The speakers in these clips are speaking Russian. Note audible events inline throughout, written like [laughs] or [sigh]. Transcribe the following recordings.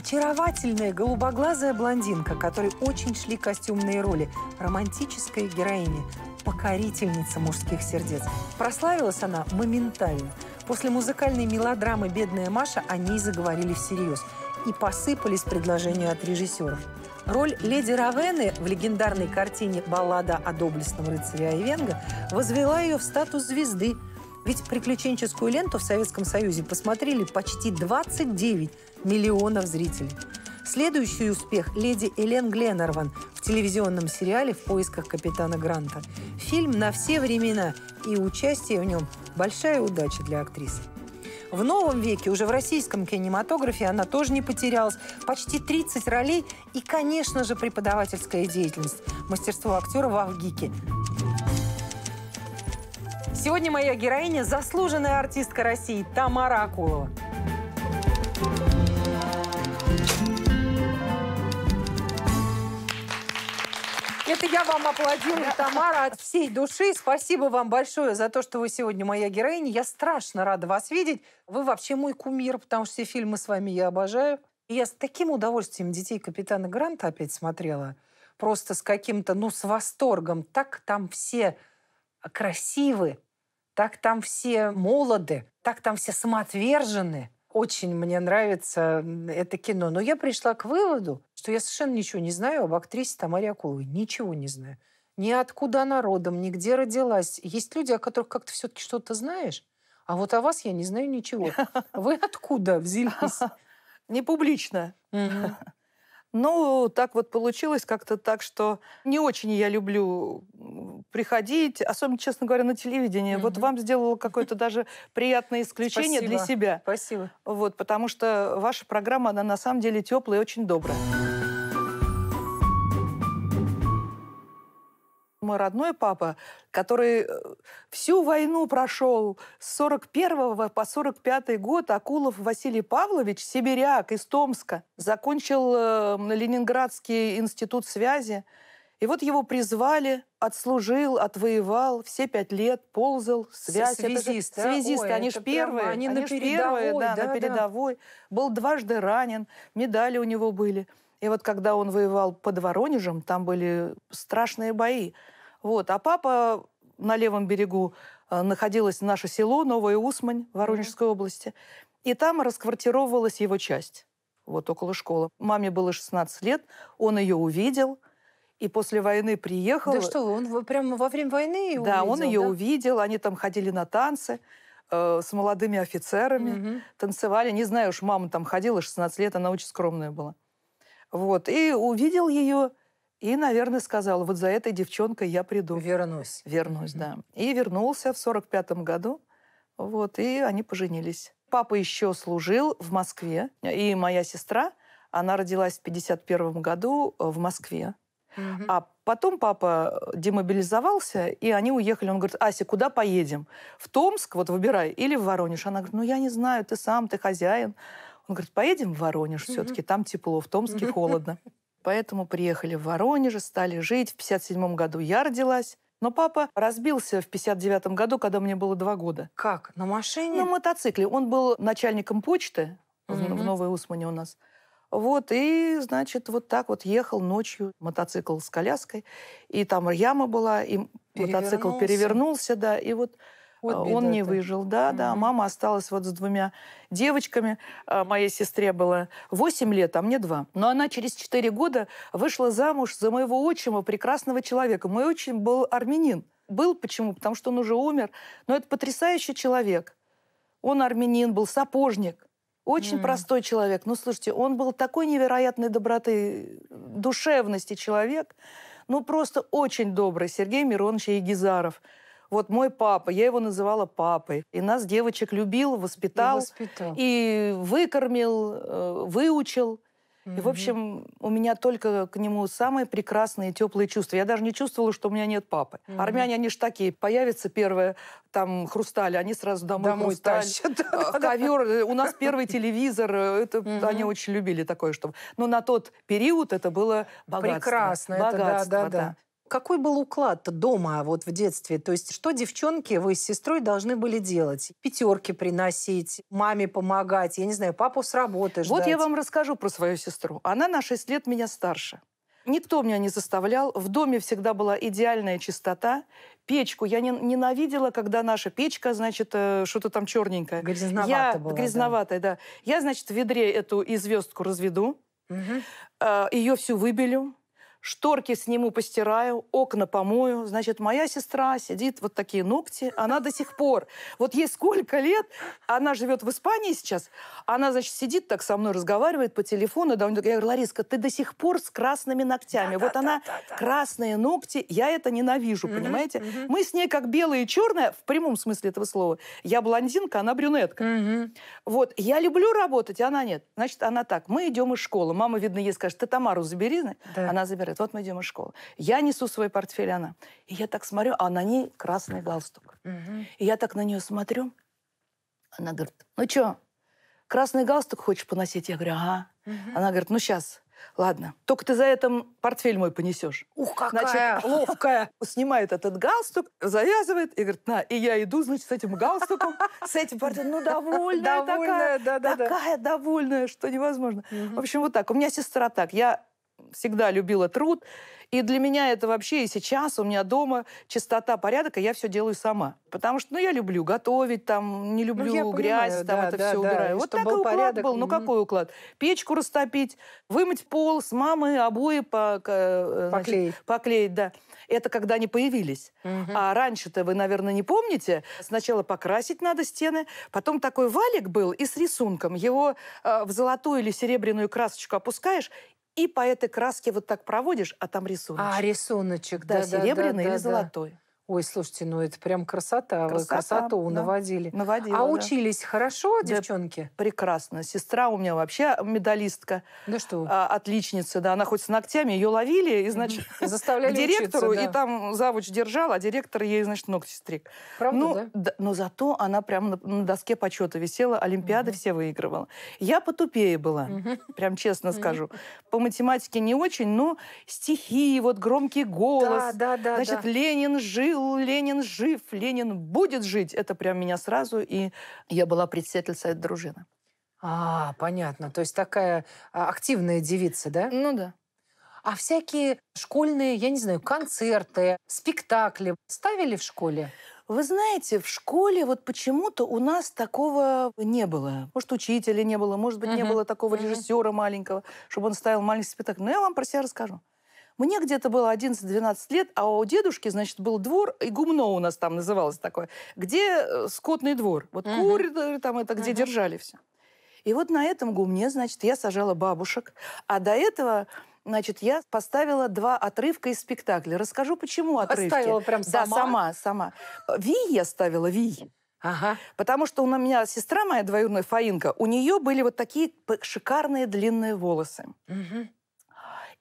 очаровательная голубоглазая блондинка, которой очень шли костюмные роли, романтическая героиня, покорительница мужских сердец. Прославилась она моментально. После музыкальной мелодрамы «Бедная Маша» о ней заговорили всерьез. И посыпались предложения от режиссеров. Роль леди Равены в легендарной картине «Баллада о доблестном рыцаре Айвенга» возвела ее в статус звезды. Ведь приключенческую ленту в Советском Союзе посмотрели почти 29 миллионов зрителей. Следующий успех – леди Элен Гленнерван в телевизионном сериале «В поисках капитана Гранта». Фильм на все времена, и участие в нем – большая удача для актрисы. В новом веке, уже в российском кинематографе, она тоже не потерялась. Почти 30 ролей и, конечно же, преподавательская деятельность. Мастерство актера в Авгике. Сегодня моя героиня – заслуженная артистка России Тамара Акулова. я вам аплодирую, Тамара, от всей души. Спасибо вам большое за то, что вы сегодня моя героиня. Я страшно рада вас видеть. Вы вообще мой кумир, потому что все фильмы с вами я обожаю. И я с таким удовольствием «Детей капитана Гранта» опять смотрела. Просто с каким-то, ну, с восторгом. Так там все красивы, так там все молоды, так там все самоотвержены очень мне нравится это кино. Но я пришла к выводу, что я совершенно ничего не знаю об актрисе Тамаре Акуловой. Ничего не знаю. Ни откуда она родом, ни где родилась. Есть люди, о которых как-то все-таки что-то знаешь, а вот о вас я не знаю ничего. Вы откуда взялись? [laughs] Не публично. Ну, так вот получилось как-то так, что не очень я люблю приходить, особенно, честно говоря, на телевидение. Mm-hmm. Вот вам сделала какое-то [laughs] даже приятное исключение Спасибо. для себя. Спасибо. Вот, потому что ваша программа, она на самом деле теплая и очень добрая. мой родной папа, который э, всю войну прошел с 41 по 45 год, Акулов Василий Павлович, сибиряк из Томска, закончил э, Ленинградский институт связи. И вот его призвали, отслужил, отвоевал, все пять лет ползал, связь. Связист, это же, да? Связисты, Ой, они же первые. они, они на передовой, первые, да, да, на передовой. Да. Был дважды ранен, медали у него были. И вот когда он воевал под Воронежем, там были страшные бои. Вот. А папа на левом берегу э, находилось наше село Новая Усмань Воронежской mm-hmm. области. И там расквартировалась его часть, вот около школы. Маме было 16 лет, он ее увидел, и после войны приехал. Да что, он прямо во время войны ее Да, увидел, он ее увидел, они там ходили на танцы э, с молодыми офицерами, угу. танцевали. Не знаю уж, мама там ходила, 16 лет, она очень скромная была. Вот, и увидел ее, и, наверное, сказал, вот за этой девчонкой я приду. Вернусь. Вернусь, mm-hmm. да. И вернулся в сорок пятом году. Вот, и они поженились. Папа еще служил в Москве. И моя сестра, она родилась в 51 году э, в Москве. Mm-hmm. А потом папа э, демобилизовался, и они уехали. Он говорит, Ася, куда поедем? В Томск, вот выбирай, или в Воронеж? Она говорит, ну я не знаю, ты сам, ты хозяин. Он говорит, поедем в Воронеж mm-hmm. все-таки, там тепло, в Томске mm-hmm. холодно. [laughs] Поэтому приехали в Воронеже, стали жить. В 57 году я родилась. Но папа разбился в 59 году, когда мне было два года. Как? На машине? На мотоцикле. Он был начальником почты mm-hmm. в, в Новой Усмане у нас. Вот, и, значит, вот так вот ехал ночью мотоцикл с коляской, и там яма была, и мотоцикл перевернулся, да, и вот вот а, он не выжил, да, mm-hmm. да. Мама осталась вот с двумя девочками. А, моей сестре было 8 лет, а мне 2. Но она через 4 года вышла замуж за моего отчима, прекрасного человека. Мой отчим был армянин. Был почему? Потому что он уже умер. Но это потрясающий человек. Он армянин был, сапожник. Очень mm. простой человек. Ну, слушайте, он был такой невероятной доброты, душевности человек. Ну, просто очень добрый Сергей Миронович Егизаров. Вот мой папа, я его называла папой. И нас, девочек, любил, воспитал. И, воспитал. и выкормил, э, выучил. Mm-hmm. И, в общем, у меня только к нему самые прекрасные теплые чувства. Я даже не чувствовала, что у меня нет папы. Mm-hmm. Армяне, они ж такие. Появится первое, там, хрусталь, они сразу домой, домой Тащат. Э, ковер. Э, у нас первый телевизор. Это mm-hmm. Они очень любили такое, что... Но на тот период это было богатство. Прекрасно. Богатство, это, да, да, да. да. Какой был уклад дома вот в детстве? То есть что девчонки вы с сестрой должны были делать? Пятерки приносить, маме помогать, я не знаю, папу с работы ждать. Вот я вам расскажу про свою сестру. Она на 6 лет меня старше. Никто меня не заставлял. В доме всегда была идеальная чистота. Печку я ненавидела, когда наша печка, значит, э, что-то там черненькое. Грязноватая я, была. Грязноватая, да. да. Я, значит, в ведре эту известку разведу. Угу. Э, Ее всю выбелю, шторки сниму, постираю, окна помою. Значит, моя сестра сидит, вот такие ногти. Она до сих пор, вот ей сколько лет, она живет в Испании сейчас, она, значит, сидит так со мной, разговаривает по телефону. Да, я говорю, Лариска, ты до сих пор с красными ногтями. Да, вот да, она, да, да, красные ногти, я это ненавижу, угу, понимаете? Угу. Мы с ней как белые и черная, в прямом смысле этого слова. Я блондинка, она брюнетка. Угу. Вот, я люблю работать, а она нет. Значит, она так, мы идем из школы. Мама, видно, ей скажет, ты Тамару забери. Да. Она забирает говорят, вот мы идем из школы. Я несу свой портфель, она. И я так смотрю, а на ней красный галстук. Угу. И я так на нее смотрю, она говорит, ну что, красный галстук хочешь поносить? Я говорю, ага. Угу. Она говорит, ну сейчас, Ладно, только ты за этим портфель мой понесешь. Ух, какая! Значит, ловкая. Снимает этот галстук, завязывает и говорит, на, и я иду, значит, с этим галстуком, с этим портфелем. Ну, довольная, такая, да, такая довольная, что невозможно. В общем, вот так. У меня сестра так. Я всегда любила труд. И для меня это вообще и сейчас у меня дома чистота, порядок, и я все делаю сама. Потому что, ну, я люблю готовить, там, не ну, люблю ну, грязь, понимаю, там, да, это да, все да. убираю. И вот такой уклад порядок. был. Ну, какой уклад? Печку растопить, вымыть пол, с мамы обои по, э, значит, поклеить. да. Это когда они появились. mm А раньше-то вы, наверное, не помните. Сначала покрасить надо стены, потом такой валик был и с рисунком. Его э, в золотую или серебряную красочку опускаешь, и по этой краске вот так проводишь, а там рисуночек. А, рисуночек, да. Да, серебряный да, да, или да. золотой. Ой, слушайте, ну это прям красота. красота Вы красоту да. наводили. Наводила, а да. учились хорошо, девчонки? Да, прекрасно. Сестра у меня вообще медалистка. Да что? А, отличница, да. Она хоть с ногтями ее ловили, и, значит, [laughs] заставляли директору, учиться, да. и там завуч держал, а директор ей, значит, ногти стриг. Правда, ну, да? да? Но зато она прям на, на доске почета висела, олимпиады угу. все выигрывала. Я потупее была, угу. прям честно угу. скажу. По математике не очень, но стихи, вот громкий голос. Да, да, да. Значит, да. Ленин жил жил, Ленин жив, Ленин будет жить. Это прям меня сразу, и я была председатель совета дружины. А, понятно. То есть такая а, активная девица, да? Ну да. А всякие школьные, я не знаю, концерты, спектакли ставили в школе? Вы знаете, в школе вот почему-то у нас такого не было. Может, учителя не было, может быть, uh-huh. не было такого uh-huh. режиссера маленького, чтобы он ставил маленький спектакль. Но я вам про себя расскажу. Мне где-то было 11-12 лет, а у дедушки, значит, был двор, и гумно у нас там называлось такое, где э, скотный двор. Вот угу. куры там это, где угу. держали все. И вот на этом гумне, значит, я сажала бабушек. А до этого Значит, я поставила два отрывка из спектакля. Расскажу, почему отрывки. Поставила прям сама? Да, сама, сама. Ви я ставила, Ви. Ага. Потому что у меня сестра моя двоюродная Фаинка, у нее были вот такие шикарные длинные волосы. Угу.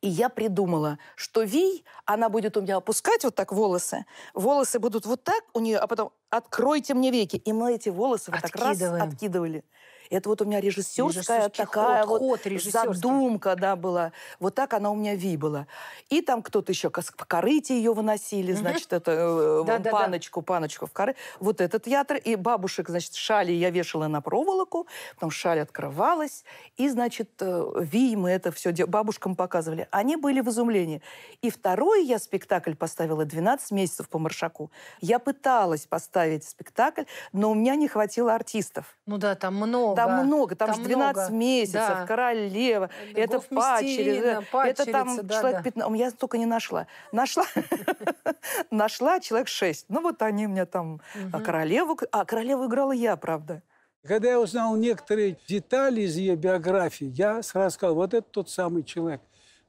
И я придумала, что Вий, она будет у меня опускать вот так волосы, волосы будут вот так у нее, а потом откройте мне веки. И мы эти волосы вот так раз откидывали. Это вот у меня режиссерская такая ход, вот ход задумка, да, была. Вот так она у меня ви была. И там кто-то еще в корыте ее выносили, значит, это э, да, да, паночку, паночку в коры. Вот этот ятр. И бабушек, значит, шали я вешала на проволоку, потом шаль открывалась, и, значит, э, ви мы это все бабушкам показывали. Они были в изумлении. И второй я спектакль поставила 12 месяцев по Маршаку. Я пыталась поставить спектакль, но у меня не хватило артистов. Ну да, там много там много, там, там же 12 много. месяцев, да. королева, да, это пачерица, это там да, человек 15, да. А я столько не нашла. Нашла, [laughs] нашла человек 6. Ну вот они у меня там угу. королеву, а королеву играла я, правда. Когда я узнал некоторые детали из ее биографии, я сразу сказал, вот это тот самый человек.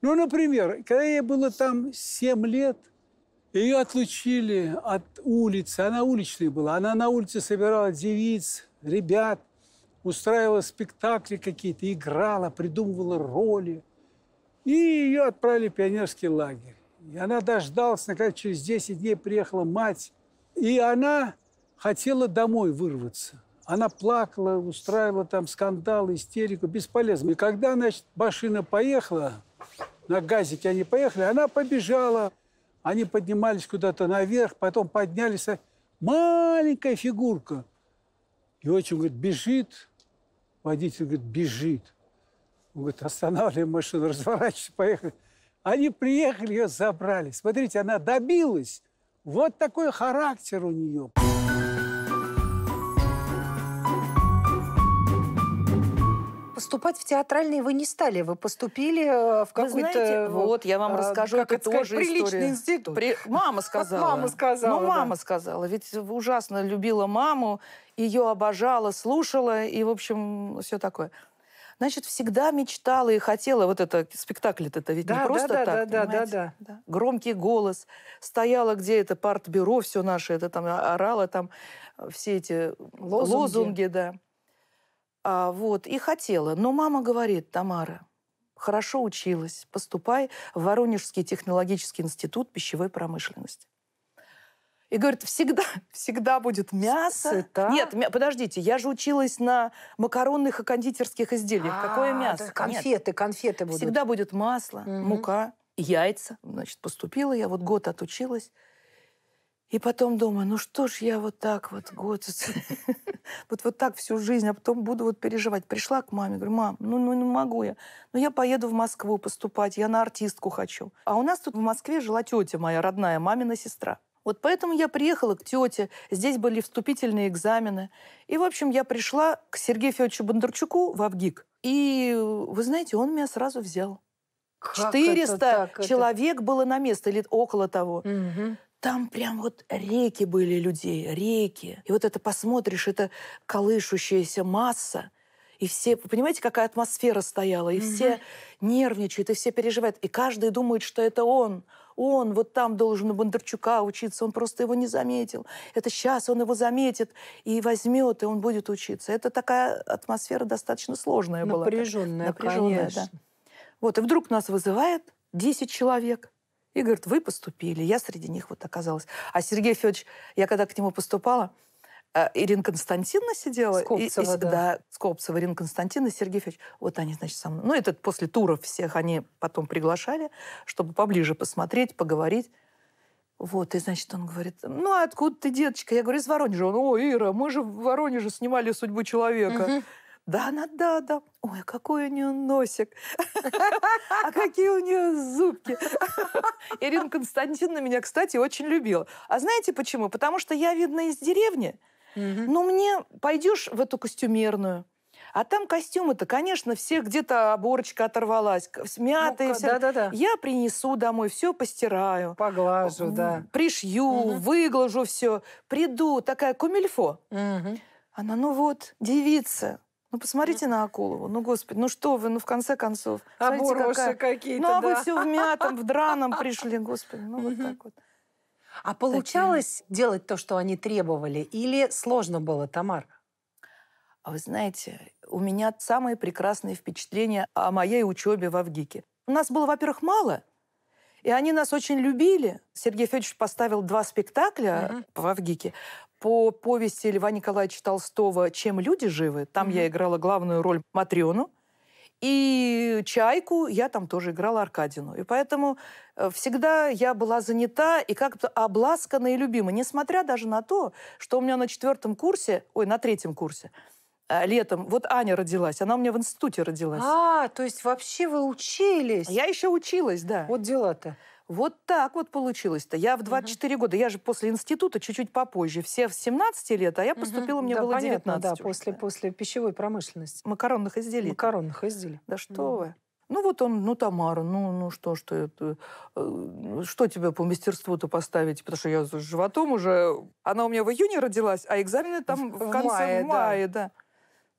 Ну, например, когда ей было там 7 лет, ее отлучили от улицы, она уличной была, она на улице собирала девиц, ребят, устраивала спектакли какие-то, играла, придумывала роли. И ее отправили в пионерский лагерь. И она дождалась, наконец, через 10 дней приехала мать. И она хотела домой вырваться. Она плакала, устраивала там скандал, истерику. Бесполезно. И когда, значит, машина поехала, на газике они поехали, она побежала. Они поднимались куда-то наверх, потом поднялись. Маленькая фигурка. И отчим говорит, бежит, водитель, говорит, бежит. Он говорит, останавливаем машину, [laughs] разворачивайся, поехали. Они приехали, ее забрали. Смотрите, она добилась. Вот такой характер у нее. поступать в театральный вы не стали, вы поступили э, в какой-то... Знаете, э, вот, я вам э, расскажу, как это сказать, тоже приличный история. институт. При... Мама сказала. Мама сказала, Ну, мама да. сказала, ведь ужасно любила маму, ее обожала, слушала, и, в общем, все такое значит, всегда мечтала и хотела вот это спектакль это ведь да, не просто да, так, да, да, да, да. Громкий голос. Стояла где это партбюро, все наше, это там а, орала там все эти лозунги, лозунги да. А, вот, и хотела. Но мама говорит, Тамара, хорошо училась, поступай в Воронежский технологический институт пищевой промышленности. И говорит, всегда, [laughs] всегда будет мясо. Сыта? Нет, мя... подождите, я же училась на макаронных и кондитерских изделиях. А, Какое мясо? Конфеты, Нет. конфеты будут. Всегда будет масло, угу. мука, яйца. Значит, поступила я, вот год отучилась. И потом думаю, ну что ж я вот так вот год, [laughs] вот вот так всю жизнь, а потом буду вот переживать. Пришла к маме, говорю, мам, ну, ну не ну могу я. Ну я поеду в Москву поступать, я на артистку хочу. А у нас тут в Москве жила тетя моя родная, мамина сестра. Вот поэтому я приехала к тете, здесь были вступительные экзамены. И, в общем, я пришла к Сергею Федоровичу Бондарчуку в Авгик. И, вы знаете, он меня сразу взял. Как 400 это так, человек это? было на место, или около того. Угу там прям вот реки были людей, реки. И вот это посмотришь, это колышущаяся масса. И все, понимаете, какая атмосфера стояла, и угу. все нервничают, и все переживают. И каждый думает, что это он. Он вот там должен у Бондарчука учиться, он просто его не заметил. Это сейчас он его заметит и возьмет, и он будет учиться. Это такая атмосфера достаточно сложная Напряженная, была. Напряженная, Напряженная, конечно. да. Вот, и вдруг нас вызывает 10 человек – и говорит, вы поступили, я среди них вот оказалась. А Сергей Федорович, я когда к нему поступала, э, Ирина Константиновна сидела. Скопцева, и, и, да. да. Скопцева, Ирина Константиновна, Сергей Федорович. Вот они, значит, со мной. Ну, это после туров всех они потом приглашали, чтобы поближе посмотреть, поговорить. Вот, и, значит, он говорит, ну, а откуда ты, деточка? Я говорю, из Воронежа. Он, о, Ира, мы же в Воронеже снимали «Судьбу человека». Угу. Да, она да, да. Ой, а какой у нее носик. [laughs] А какие у нее зубки. [laughs] Ирина Константиновна меня, кстати, очень любила. А знаете почему? Потому что я, видно, из деревни. Но ну, мне пойдешь в эту костюмерную, а там костюмы-то, конечно, все где-то оборочка оторвалась, смятые. Ну, все. Да, да, да. Я принесу домой, все постираю. Поглажу, да. Пришью, угу. выглажу все. Приду, такая кумильфо. Угу. Она, ну вот, девица, ну, посмотрите на Акулову. Ну, господи, ну что вы, ну, в конце концов. А какая... какие-то, Ну, а да. вы все в мятом, в драном [laughs] пришли, господи. Ну, вот так вот. А получалось Такие... делать то, что они требовали? Или сложно было, Тамара? А вы знаете, у меня самые прекрасные впечатления о моей учебе в Авгике. У нас было, во-первых, мало и они нас очень любили. Сергей Федорович поставил два спектакля mm-hmm. в Авгике по повести Льва Николаевича Толстого «Чем люди живы». Там mm-hmm. я играла главную роль Матрёну. И «Чайку» я там тоже играла Аркадину. И поэтому э, всегда я была занята и как-то обласкана и любима. Несмотря даже на то, что у меня на четвертом курсе, ой, на третьем курсе – а, летом. Вот Аня родилась, она у меня в институте родилась. А, то есть вообще вы учились? Я еще училась, да. Вот дела-то. Вот так вот получилось-то. Я в 24 угу. года, я же после института чуть-чуть попозже, все в 17 лет, а я поступила, угу. мне да, было понятно, 19. Да, после, после пищевой промышленности. Макаронных изделий. Макаронных изделий. Да что угу. вы. Ну вот он, ну Тамара, ну, ну что, что это, э, что тебе по мастерству-то поставить, потому что я с животом уже, она у меня в июне родилась, а экзамены там в, в конце мая, мая да. да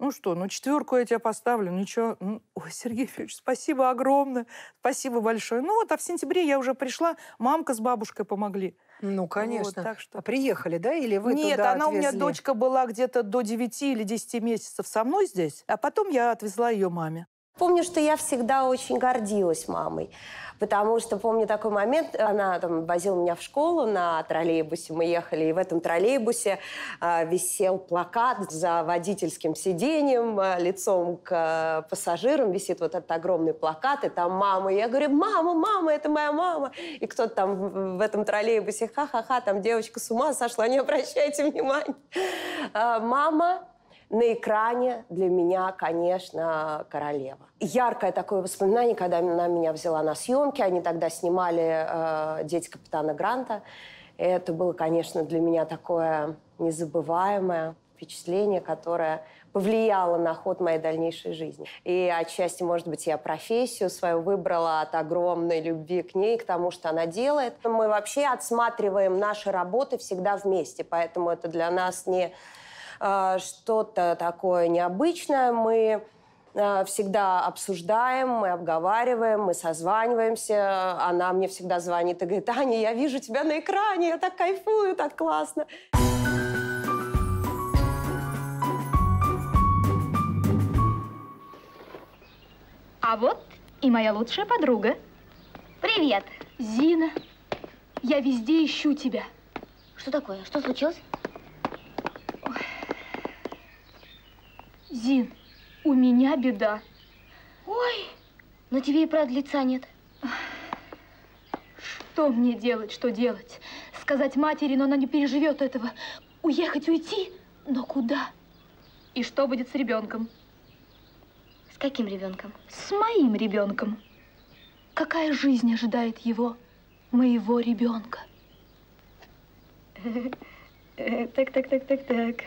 ну что, ну четверку я тебе поставлю, ничего. Ну, ой, Сергей Федорович, спасибо огромное, спасибо большое. Ну вот, а в сентябре я уже пришла, мамка с бабушкой помогли. Ну, конечно. Вот, так что... А приехали, да, или вы Нет, туда она отвезли? у меня, дочка была где-то до 9 или 10 месяцев со мной здесь, а потом я отвезла ее маме. Помню, что я всегда очень гордилась мамой, потому что помню такой момент, она там возила меня в школу на троллейбусе, мы ехали, и в этом троллейбусе э, висел плакат за водительским сиденьем, э, лицом к э, пассажирам висит вот этот огромный плакат, и там мама, и я говорю, мама, мама, это моя мама, и кто-то там в этом троллейбусе, ха-ха-ха, там девочка с ума сошла, не обращайте внимания. Э, мама на экране для меня, конечно, королева. Яркое такое воспоминание, когда она меня взяла на съемки, они тогда снимали э, «Дети капитана Гранта». это было, конечно, для меня такое незабываемое впечатление, которое повлияло на ход моей дальнейшей жизни. И отчасти, может быть, я профессию свою выбрала от огромной любви к ней, к тому, что она делает. Мы вообще отсматриваем наши работы всегда вместе, поэтому это для нас не а, что-то такое необычное мы а, всегда обсуждаем, мы обговариваем, мы созваниваемся. Она мне всегда звонит и говорит, Аня, я вижу тебя на экране, я так кайфую, так классно. А вот и моя лучшая подруга. Привет. Зина, я везде ищу тебя. Что такое? Что случилось? Зин, у меня беда. Ой, но тебе и правда лица нет. Что мне делать, что делать? Сказать матери, но она не переживет этого. Уехать, уйти? Но куда? И что будет с ребенком? С каким ребенком? С моим ребенком. Какая жизнь ожидает его, моего ребенка? [laughs] Так, так, так, так, так.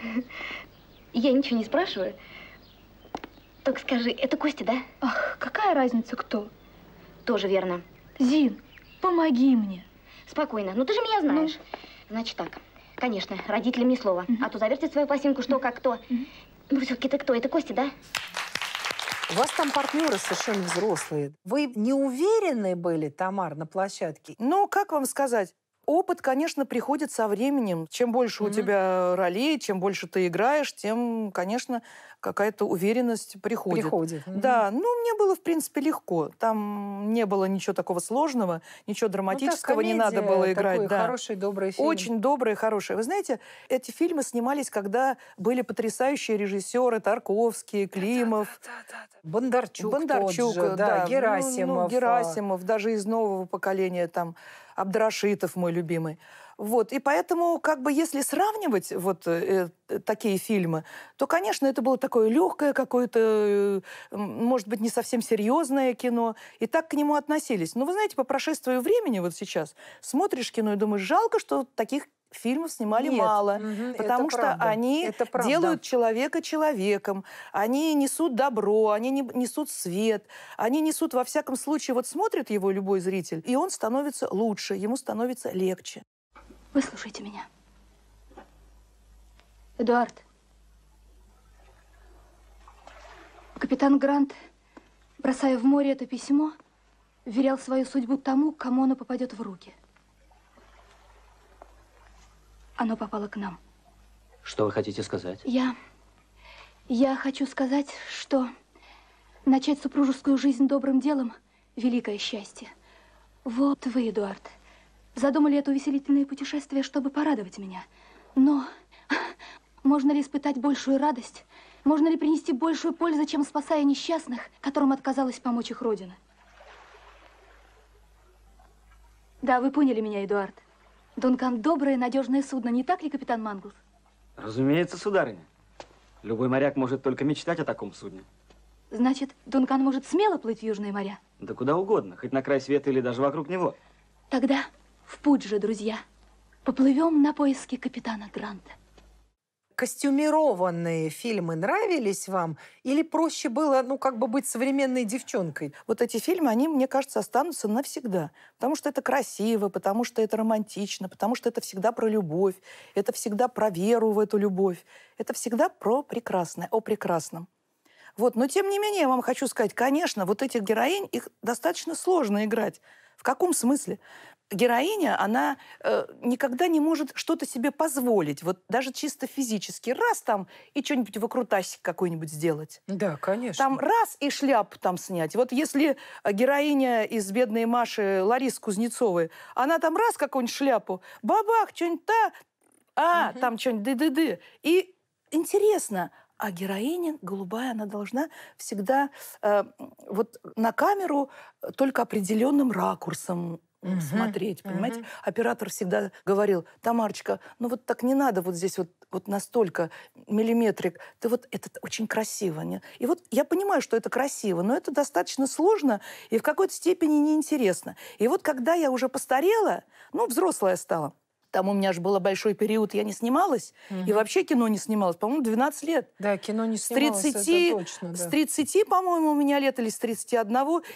Я ничего не спрашиваю. Только скажи, это Костя, да? Ах, какая разница кто? Тоже верно. Зин, помоги мне. Спокойно. Ну, ты же меня ну. знаешь. Ну. Значит так. Конечно, родителям ни слова. Угу. А то завертит свою пластинку что, как кто. Угу. Ну, все-таки ты кто? Это Костя, да? У вас там партнеры совершенно взрослые. Вы не уверены были, Тамар, на площадке? Ну, как вам сказать? Опыт, конечно, приходит со временем. Чем больше mm-hmm. у тебя ролей, чем больше ты играешь, тем, конечно, какая-то уверенность приходит. Приходит. Да, ну мне было в принципе легко. Там не было ничего такого сложного, ничего драматического ну, так, не надо было играть. Такой да. хороший, добрый фильм. Очень добрый, хороший. Вы знаете, эти фильмы снимались, когда были потрясающие режиссеры Тарковский, Климов, да, да, да, да. Бондарчук, Бондарчук, же, да, да, Герасимов, ну, ну, а. Герасимов, даже из нового поколения там Абдрашитов мой любимый. Вот, и поэтому, как бы, если сравнивать вот э, э такие фильмы, то, конечно, это было такое легкое какое-то, э, может быть, не совсем серьезное кино, и так к нему относились. Но вы знаете, по прошествию времени вот сейчас смотришь кино и думаешь, жалко, что таких фильмов снимали Нет. мало, угу, потому что правда. они делают человека человеком, они несут добро, они не, несут свет, они несут во всяком случае, вот смотрит его любой зритель, и он становится лучше, ему становится легче. Выслушайте меня. Эдуард, капитан Грант, бросая в море это письмо, верял свою судьбу тому, кому оно попадет в руки. Оно попало к нам. Что вы хотите сказать? Я... Я хочу сказать, что начать супружескую жизнь добрым делом – великое счастье. Вот вы, Эдуард задумали это увеселительное путешествие, чтобы порадовать меня. Но можно ли испытать большую радость? Можно ли принести большую пользу, чем спасая несчастных, которым отказалась помочь их Родина? Да, вы поняли меня, Эдуард. Дункан доброе, надежное судно, не так ли, капитан Манглс? Разумеется, сударыня. Любой моряк может только мечтать о таком судне. Значит, Дункан может смело плыть в южные моря? Да куда угодно, хоть на край света или даже вокруг него. Тогда в путь же, друзья. Поплывем на поиски капитана Гранта. Костюмированные фильмы нравились вам? Или проще было, ну, как бы быть современной девчонкой? Вот эти фильмы, они, мне кажется, останутся навсегда. Потому что это красиво, потому что это романтично, потому что это всегда про любовь, это всегда про веру в эту любовь, это всегда про прекрасное, о прекрасном. Вот. Но тем не менее, я вам хочу сказать, конечно, вот этих героинь, их достаточно сложно играть. В каком смысле? героиня, она э, никогда не может что-то себе позволить. Вот даже чисто физически. Раз там и что-нибудь выкрутасик какой-нибудь сделать. Да, конечно. Там раз и шляпу там снять. Вот если э, героиня из «Бедной Маши» Ларисы Кузнецовой, она там раз какую-нибудь шляпу, бабах, что-нибудь та, а, угу. там что-нибудь ды-ды-ды. И интересно, а героиня голубая, она должна всегда э, вот на камеру только определенным ракурсом угу, смотреть, понимаете? Угу. Оператор всегда говорил, Тамарочка, ну вот так не надо вот здесь вот, вот настолько миллиметрик. Ты вот это очень красиво. Не? И вот я понимаю, что это красиво, но это достаточно сложно и в какой-то степени неинтересно. И вот когда я уже постарела, ну, взрослая стала, там у меня же был большой период, я не снималась. Угу. И вообще кино не снималось. По-моему, 12 лет. Да, кино не снималось, с 30, это точно. Да. С 30, по-моему, у меня лет, или с 31.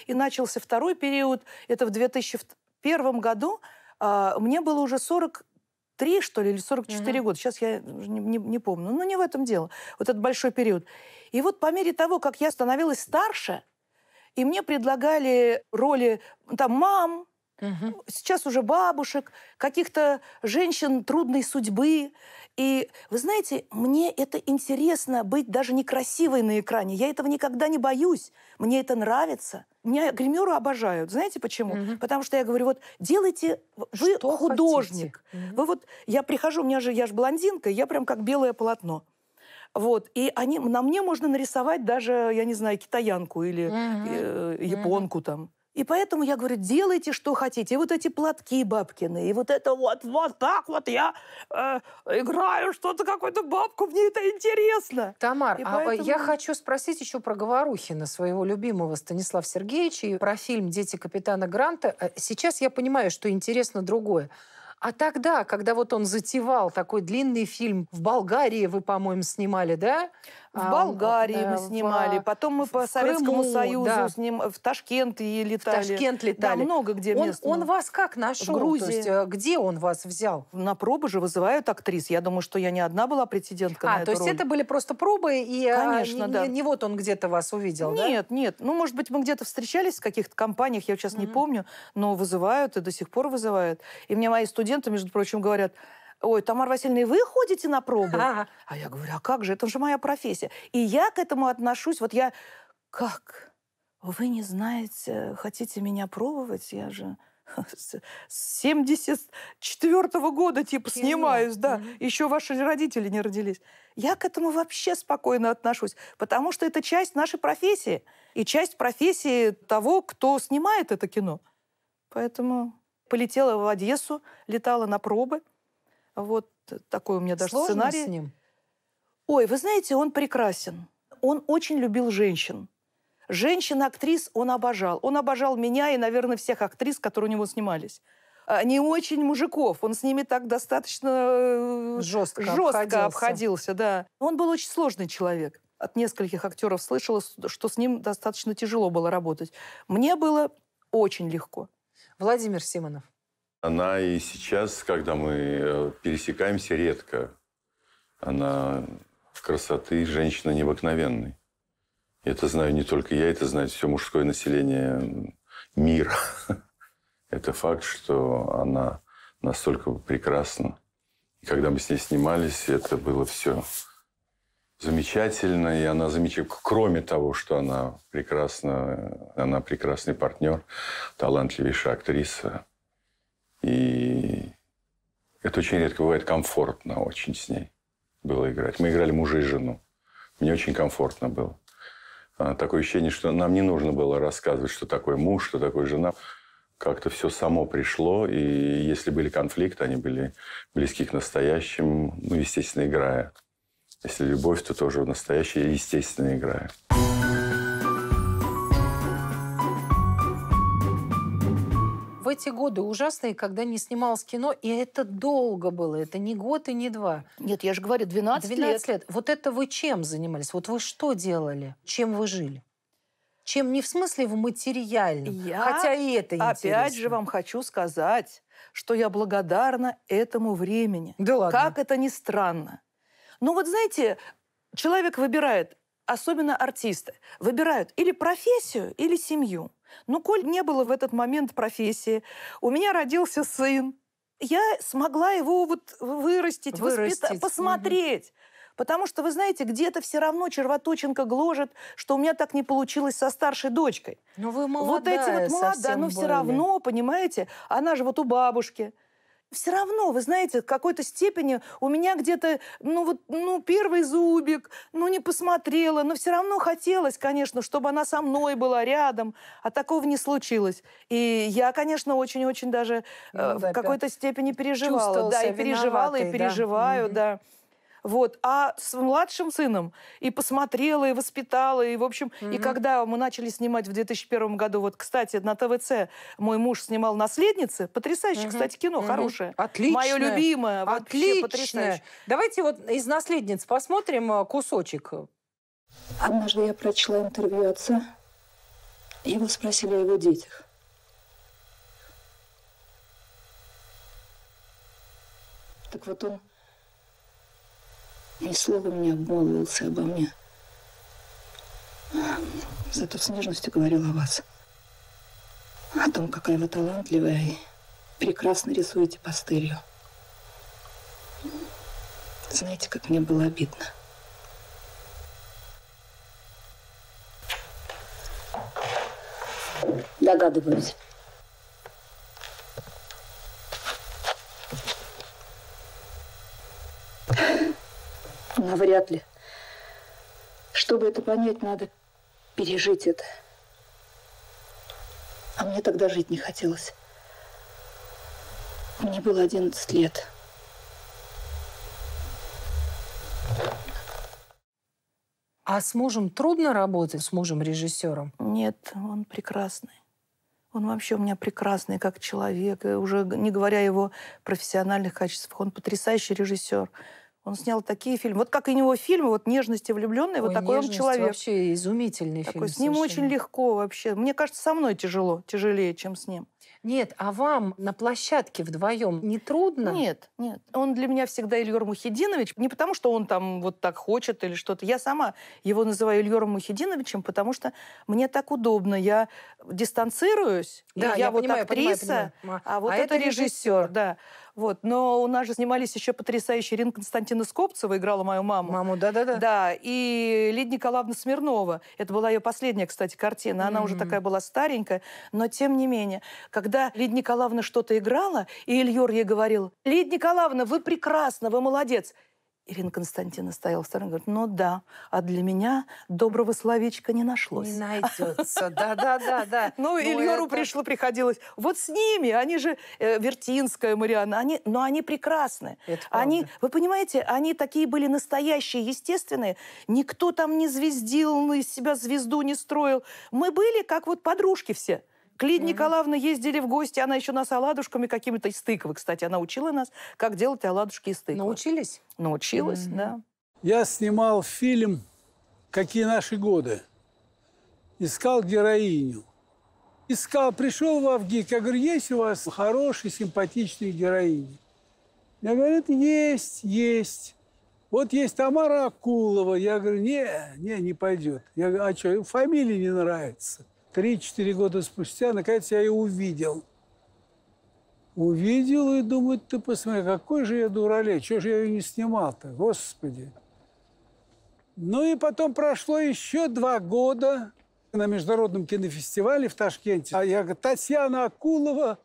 И начался второй период. Это в 2002 первом году э, мне было уже 43, что ли, или 44 угу. года. Сейчас я не, не, не помню. Но ну, не в этом дело. Вот этот большой период. И вот по мере того, как я становилась старше, и мне предлагали роли там мам, Угу. Сейчас уже бабушек, каких-то женщин трудной судьбы. И вы знаете, мне это интересно быть даже некрасивой на экране. Я этого никогда не боюсь. Мне это нравится. Меня гримеру обожают. Знаете почему? Угу. Потому что я говорю, вот делайте, вы что художник. Угу. Вы вот, я прихожу, у меня же, я же блондинка, я прям как белое полотно. Вот. И они, на мне можно нарисовать даже, я не знаю, китаянку или угу. э, японку угу. там. И поэтому я говорю, делайте, что хотите. И вот эти платки бабкины, и вот это вот, вот так вот я э, играю что-то, какую-то бабку, мне это интересно. Тамар, и а поэтому... я хочу спросить еще про Говорухина, своего любимого Станислава Сергеевича, и про фильм «Дети капитана Гранта». Э, сейчас я понимаю, что интересно другое. А тогда, когда вот он затевал такой длинный фильм в Болгарии, вы, по-моему, снимали, да? А, в Болгарии а, мы снимали, в, потом мы по Советскому Крыму, Союзу да. с ним в Ташкент и летали. В Ташкент летали. Да, много где он, местного. он вас как нашел? В То есть, э, где он вас взял? На пробы же вызывают актрис. Я думаю, что я не одна была претендентка а, на эту то есть роль. это были просто пробы, и э, Конечно, не, да. не, не вот он где-то вас увидел, Нет, да? нет. Ну, может быть, мы где-то встречались в каких-то компаниях, я сейчас mm-hmm. не помню, но вызывают и до сих пор вызывают. И мне мои студенты, между прочим, говорят, ой, Тамара Васильевна, и вы ходите на пробы? А я говорю, а как же, это же моя профессия. И я к этому отношусь, вот я, как? Вы не знаете, хотите меня пробовать? Я же с 74 -го года, типа, снимаюсь, да. Еще ваши родители не родились. Я к этому вообще спокойно отношусь, потому что это часть нашей профессии. И часть профессии того, кто снимает это кино. Поэтому полетела в Одессу, летала на пробы. Вот такой у меня даже Сложно сценарий. с ним? Ой, вы знаете, он прекрасен. Он очень любил женщин. Женщин-актрис он обожал. Он обожал меня и, наверное, всех актрис, которые у него снимались. А, не очень мужиков. Он с ними так достаточно э, жестко, жестко обходился. обходился. Да. Он был очень сложный человек. От нескольких актеров слышала, что с ним достаточно тяжело было работать. Мне было очень легко. Владимир Симонов. Она и сейчас, когда мы э, пересекаемся, редко. Она красоты женщина необыкновенной. Это знаю не только я, это знает все мужское население мира. [laughs] Это факт, что она настолько прекрасна. И когда мы с ней снимались, это было все замечательно, и она замечательна. Кроме того, что она прекрасна, она прекрасный партнер, талантливейшая актриса. И это очень редко бывает комфортно очень с ней было играть. Мы играли мужа и жену. Мне очень комфортно было. А, такое ощущение, что нам не нужно было рассказывать, что такое муж, что такое жена. Как-то все само пришло, и если были конфликты, они были близки к настоящим, ну, естественно, играя. Если любовь, то тоже настоящая, естественно, играя. в эти годы ужасные, когда не снималось кино, и это долго было, это не год и не два. Нет, я же говорю, 12, 12 лет. лет. Вот это вы чем занимались? Вот вы что делали? Чем вы жили? Чем не в смысле в материальном, я хотя и это опять интересно. Опять же вам хочу сказать, что я благодарна этому времени. Да ладно? Как это ни странно. Ну вот знаете, человек выбирает, особенно артисты, выбирают или профессию, или семью. Ну, коль не было в этот момент профессии, у меня родился сын, я смогла его вот вырастить, вырастить. Воспит... посмотреть. Угу. Потому что, вы знаете, где-то все равно червоточинка гложет, что у меня так не получилось со старшей дочкой. Но ну, вы молодая Вот эти вот молодая, но все равно, понимаете, она же вот у бабушки все равно, вы знаете, в какой-то степени у меня где-то, ну вот, ну, первый зубик, ну, не посмотрела, но все равно хотелось, конечно, чтобы она со мной была рядом, а такого не случилось. И я, конечно, очень-очень даже э, ну, да, в какой-то степени переживала. Да, и переживала, и переживаю, да. да вот, а с младшим сыном и посмотрела, и воспитала, и, в общем, mm-hmm. и когда мы начали снимать в 2001 году, вот, кстати, на ТВЦ мой муж снимал «Наследницы», потрясающее, mm-hmm. кстати, кино, mm-hmm. хорошее. Отлично. Мое любимое, Отлично. потрясающе. Давайте вот из «Наследниц» посмотрим э, кусочек. Однажды я прочла интервью отца, его спросили о его детях. Так вот он и словом не обмолвился обо мне. Зато с нежностью говорил о вас. О том, какая вы талантливая и прекрасно рисуете пастелью. Знаете, как мне было обидно. Догадываюсь. вряд ли. Чтобы это понять, надо пережить это. А мне тогда жить не хотелось. Мне было 11 лет. А с мужем трудно работать, с мужем-режиссером? Нет, он прекрасный. Он вообще у меня прекрасный как человек. И уже не говоря о его профессиональных качествах, он потрясающий режиссер. Он снял такие фильмы. Вот как и него фильмы, вот «Нежность и влюбленные», вот такой он человек. вообще изумительный такой. фильм. С ним совершенно. очень легко вообще. Мне кажется, со мной тяжело, тяжелее, чем с ним. Нет, а вам на площадке вдвоем не трудно? Нет, нет. Он для меня всегда Ильер Мухидинович. Не потому, что он там вот так хочет или что-то. Я сама его называю Ильером Мухидиновичем, потому что мне так удобно. Я дистанцируюсь. Да, я, я вот понимаю, актриса, понимаю, понимаю. а вот а это, это режиссер. режиссер. Да. Вот. Но у нас же снимались еще потрясающие Ирина Константина Скопцева, играла мою маму. Маму, да-да-да. Да, и Лидия Николаевна Смирнова. Это была ее последняя, кстати, картина. Она mm-hmm. уже такая была старенькая. Но тем не менее, как когда Лидия Николаевна что-то играла, и Ильюр ей говорил, «Лидия Николаевна, вы прекрасна, вы молодец!» Ирина Константиновна стояла в стороне и говорит, ну да, а для меня доброго словечка не нашлось. Не [laughs] найдется, да-да-да. [laughs] Ну, ну Ильюру пришло, приходилось. Вот с ними, они же, э, Вертинская, Марианна, они, но они прекрасны. Они, вы понимаете, они такие были настоящие, естественные. Никто там не звездил, из себя звезду не строил. Мы были как вот подружки все. К Лиде mm-hmm. Николаевне ездили в гости, она еще нас оладушками какими-то из тыквы, кстати, она учила нас, как делать оладушки из тыквы. Научились? Научилась, mm-hmm. да. Я снимал фильм «Какие наши годы». Искал героиню. Искал, пришел в Авгик, я говорю, есть у вас хорошие, симпатичные героини? Я говорю, есть, есть. Вот есть Тамара Акулова. Я говорю, не, не, не пойдет. Я говорю, а что, фамилия не нравится три-четыре года спустя, наконец, я ее увидел. Увидел и думаю, ты посмотри, какой же я дуралей, чего же я ее не снимал-то, господи. Ну и потом прошло еще два года на международном кинофестивале в Ташкенте. А я говорю, Татьяна Акулова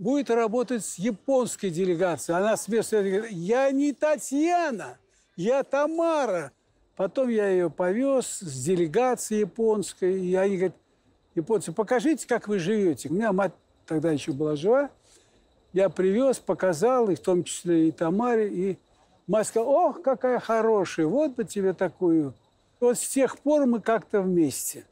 будет работать с японской делегацией. Она с места говорит, я не Татьяна, я Тамара. Потом я ее повез с делегацией японской, и они говорят, японцы, покажите, как вы живете. У меня мать тогда еще была жива. Я привез, показал, и в том числе и Тамаре, и мать сказала, ох, какая хорошая, вот бы тебе такую. Вот с тех пор мы как-то вместе.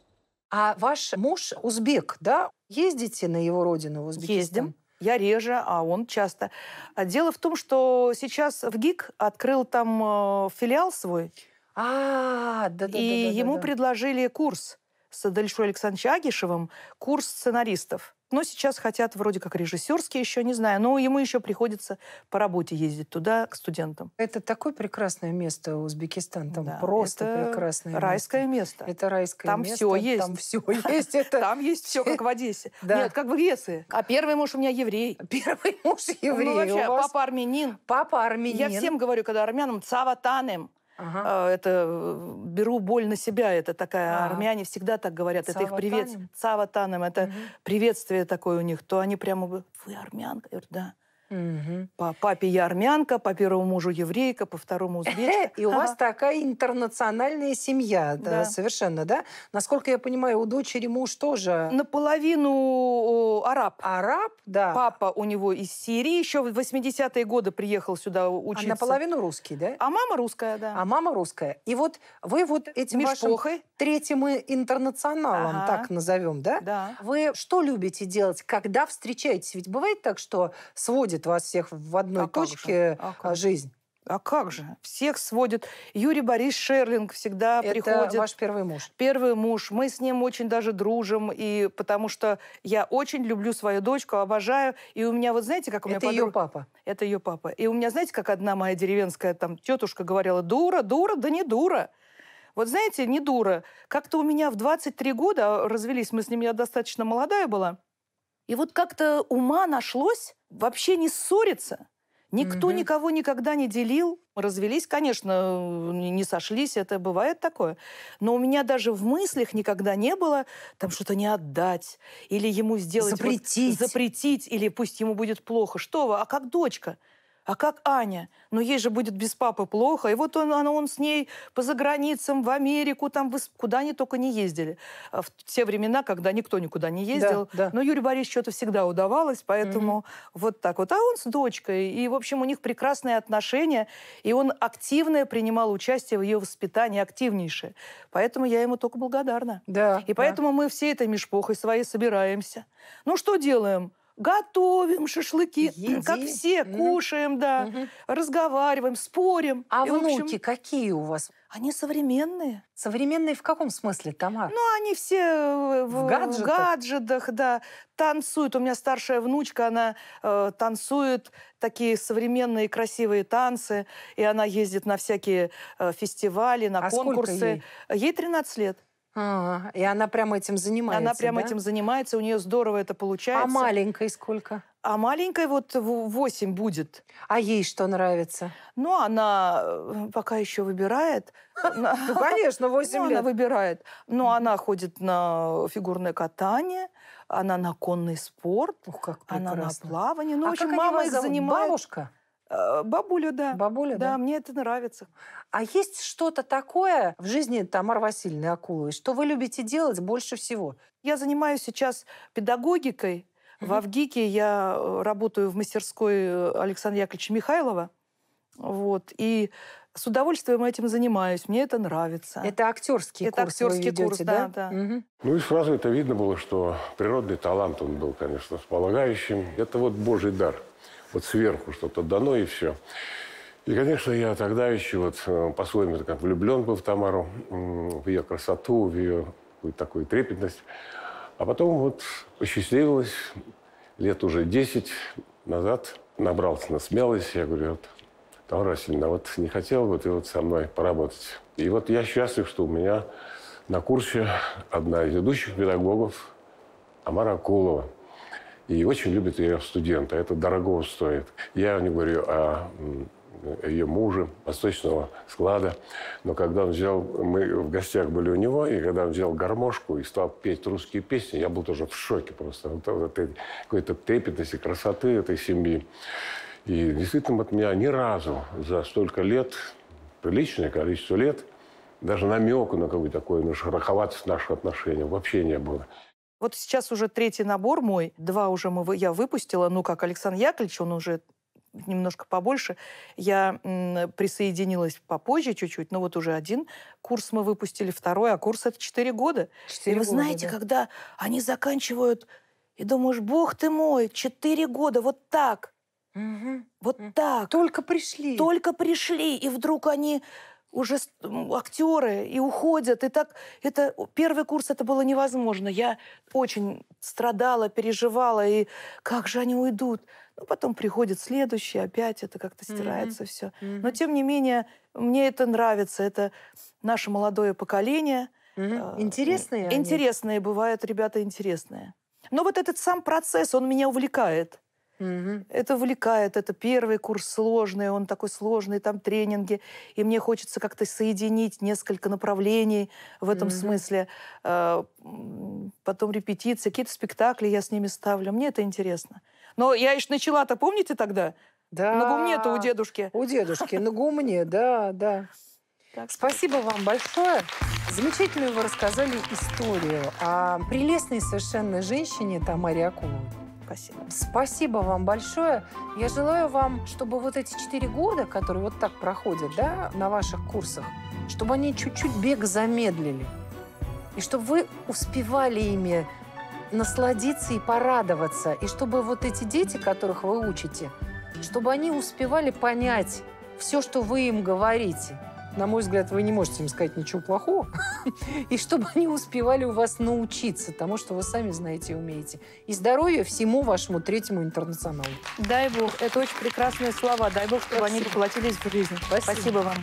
А ваш муж узбек, да? Ездите на его родину в Узбекистан? Ездим. Я реже, а он часто. А дело в том, что сейчас в ГИК открыл там э, филиал свой. А, да, да, и да, да, ему да. предложили курс с Дальшой Александровичем Агишевым курс сценаристов. Но сейчас хотят вроде как режиссерский еще, не знаю. Но ему еще приходится по работе ездить туда к студентам. Это такое прекрасное место Узбекистан. Там да, просто прекрасное райское место. место. Это райское там место. Все есть. Там [laughs] все есть. Это... Там есть все, как в [laughs] Одессе. Да. Нет, как в Греции. А первый муж у меня еврей. [laughs] Первый муж ну, еврей. Ну, вообще, вас... папа армянин. Папа армянин. Я всем говорю, когда армянам, цаватанем. Ага. А, это э, беру боль на себя. Это такая ага. армяне всегда так говорят. Цава это их приветствие. Цаватаном. Это угу. приветствие такое у них. То они прямо вы армянка. Я говорю, да. Угу. По папе я армянка, по первому мужу еврейка, по второму узбечка. [laughs] И у вас такая интернациональная семья, да, совершенно, да? Насколько я понимаю, у дочери муж тоже... Наполовину араб. Араб, да. Папа у него из Сирии, еще в 80-е годы приехал сюда а учиться. А наполовину русский, да? А мама русская, да. А мама русская. И вот вы вот этим Мешпохой. вашим третьим интернационалом, так назовем, да? Да. Вы что любите делать, когда встречаетесь? Ведь бывает так, что сводите сводит вас всех в одной а точке а, а жизнь. А как же? Всех сводит. Юрий Борис Шерлинг всегда Это приходит. ваш первый муж. Первый муж. Мы с ним очень даже дружим, и потому что я очень люблю свою дочку, обожаю. И у меня, вот знаете, как у меня Это подруг... ее папа. Это ее папа. И у меня, знаете, как одна моя деревенская там тетушка говорила, дура, дура, да не дура. Вот знаете, не дура. Как-то у меня в 23 года а, развелись, мы с ним, я достаточно молодая была, и вот как-то ума нашлось вообще не ссориться. Никто угу. никого никогда не делил. Развелись, конечно, не сошлись, это бывает такое. Но у меня даже в мыслях никогда не было там что-то не отдать или ему сделать... Запретить. Вот, запретить, или пусть ему будет плохо. Что вы, а как дочка? А как Аня? Но ну, ей же будет без папы плохо. И вот он, он, он с ней по заграницам, в Америку, там, куда они только не ездили. А в те времена, когда никто никуда не ездил. Да, да. Но Юрий Борисович что-то всегда удавалось, поэтому угу. вот так вот. А он с дочкой. И, в общем, у них прекрасные отношения. И он активно принимал участие в ее воспитании, активнейшее. Поэтому я ему только благодарна. Да, и поэтому да. мы все этой мешпохой своей собираемся. Ну, что делаем? готовим шашлыки, Едим. как все, mm-hmm. кушаем, да, mm-hmm. разговариваем, спорим. А и, внуки общем, какие у вас? Они современные. Современные в каком смысле, Тамара? Ну, они все э, в, в, гаджетах? в гаджетах, да, танцуют. У меня старшая внучка, она э, танцует такие современные красивые танцы, и она ездит на всякие э, фестивали, на а конкурсы. Ей? ей 13 лет. А, и она прям этим занимается. Она прям да? этим занимается, у нее здорово это а получается. А маленькой сколько? А маленькой вот 8 будет. А ей что нравится? Ну, она э, пока еще [laughs] ну, ну, выбирает. Ну, конечно, 8 лет. Она выбирает. Но она ходит на фигурное катание, она на конный спорт, она на плавание. Ну, а как мама их занимает. Бабушка? Э, бабуля, да. Бабуля, да. Да, мне это нравится. А есть что-то такое в жизни Тамары Васильевны Акуловой, что вы любите делать больше всего? Я занимаюсь сейчас педагогикой. Mm-hmm. В Авгике я э, работаю в мастерской э, Александра Яковлевича Михайлова. Вот. И с удовольствием этим занимаюсь. Мне это нравится. Это актерский это курс. Это актерский ведете, курс, да. да. да. Угу. Ну и сразу это видно было, что природный талант он был, конечно, располагающим. Это вот Божий дар вот сверху что-то дано, и все. И, конечно, я тогда еще вот э, по-своему как влюблен был в Тамару, в ее красоту, в ее такую трепетность. А потом вот посчастливилось, лет уже 10 назад набрался на смелость. Я говорю, вот, Тамара Васильевна, вот не хотел бы ты вот со мной поработать. И вот я счастлив, что у меня на курсе одна из ведущих педагогов Амара Акулова – и очень любят ее студенты. Это дорого стоит. Я не говорю о ее мужа, восточного склада. Но когда он взял, мы в гостях были у него, и когда он взял гармошку и стал петь русские песни, я был тоже в шоке просто Вот от, от какой-то трепетности, красоты этой семьи. И действительно от меня ни разу за столько лет, приличное количество лет, даже намека на какую-то такую ну, шероховатость наших отношений вообще не было. Вот сейчас уже третий набор мой. Два уже мы, я выпустила. Ну, как Александр Яковлевич, он уже немножко побольше. Я присоединилась попозже чуть-чуть, но вот уже один курс мы выпустили, второй, а курс это четыре года. 4 и вы года, знаете, да. когда они заканчивают, и думаешь, бог ты мой, четыре года, вот так. Угу. Вот так. Только пришли. Только пришли, и вдруг они уже актеры и уходят. И так это первый курс это было невозможно. Я очень страдала, переживала, и как же они уйдут? Ну, потом приходит следующий, опять это как-то стирается mm-hmm. все. Mm-hmm. Но тем не менее, мне это нравится. Это наше молодое поколение. Mm-hmm. Интересные. А, интересные они. бывают, ребята, интересные. Но вот этот сам процесс, он меня увлекает. Угу. Это увлекает, это первый курс сложный, он такой сложный, там тренинги, и мне хочется как-то соединить несколько направлений в этом угу. смысле. А, потом репетиции, какие-то спектакли я с ними ставлю, мне это интересно. Но я еще начала-то, помните тогда? Да. На гумне-то у дедушки. У дедушки, на гумне, да, да. Так. Спасибо вам большое. Замечательную вы рассказали историю о прелестной совершенно женщине Тамаре Акуловой. Спасибо. Спасибо вам большое. Я желаю вам, чтобы вот эти четыре года, которые вот так проходят, да, на ваших курсах, чтобы они чуть-чуть бег замедлили. И чтобы вы успевали ими насладиться и порадоваться. И чтобы вот эти дети, которых вы учите, чтобы они успевали понять все, что вы им говорите на мой взгляд, вы не можете им сказать ничего плохого, [laughs] и чтобы они успевали у вас научиться тому, что вы сами знаете и умеете. И здоровья всему вашему третьему интернационалу. Дай бог, это очень прекрасные слова. Дай бог, чтобы Спасибо. они воплотились в жизнь. Спасибо, Спасибо вам.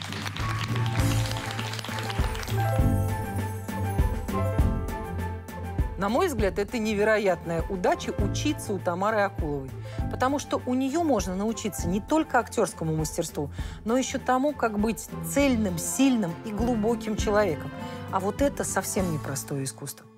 На мой взгляд, это невероятная удача учиться у Тамары Акуловой. Потому что у нее можно научиться не только актерскому мастерству, но еще тому, как быть цельным, сильным и глубоким человеком. А вот это совсем непростое искусство.